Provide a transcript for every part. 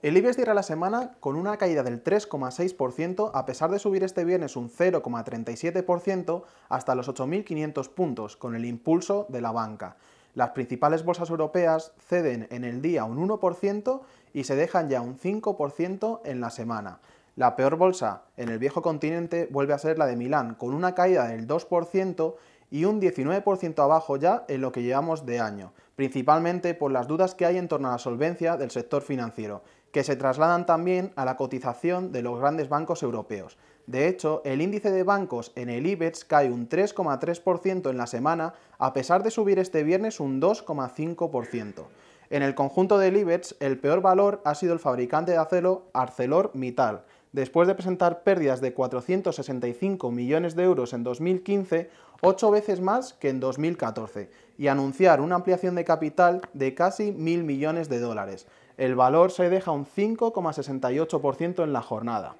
El IBEX cierra la semana con una caída del 3,6% a pesar de subir este viernes un 0,37% hasta los 8.500 puntos con el impulso de la banca. Las principales bolsas europeas ceden en el día un 1% y se dejan ya un 5% en la semana. La peor bolsa en el viejo continente vuelve a ser la de Milán, con una caída del 2% y un 19% abajo ya en lo que llevamos de año principalmente por las dudas que hay en torno a la solvencia del sector financiero, que se trasladan también a la cotización de los grandes bancos europeos. De hecho, el índice de bancos en el IBEX cae un 3,3% en la semana, a pesar de subir este viernes un 2,5%. En el conjunto del IBEX, el peor valor ha sido el fabricante de acero ArcelorMittal, después de presentar pérdidas de 465 millones de euros en 2015, ocho veces más que en 2014, y anunciar una ampliación de capital de casi 1.000 millones de dólares. El valor se deja un 5,68% en la jornada.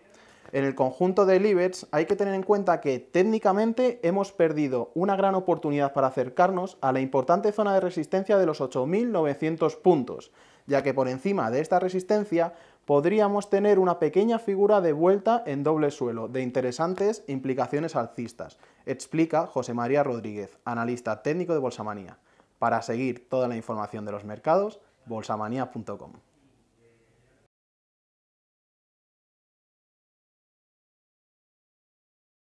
En el conjunto de IBEX hay que tener en cuenta que técnicamente hemos perdido una gran oportunidad para acercarnos a la importante zona de resistencia de los 8.900 puntos, ya que por encima de esta resistencia podríamos tener una pequeña figura de vuelta en doble suelo, de interesantes implicaciones alcistas, explica José María Rodríguez, analista técnico de Bolsamanía. Para seguir toda la información de los mercados, bolsamanía.com.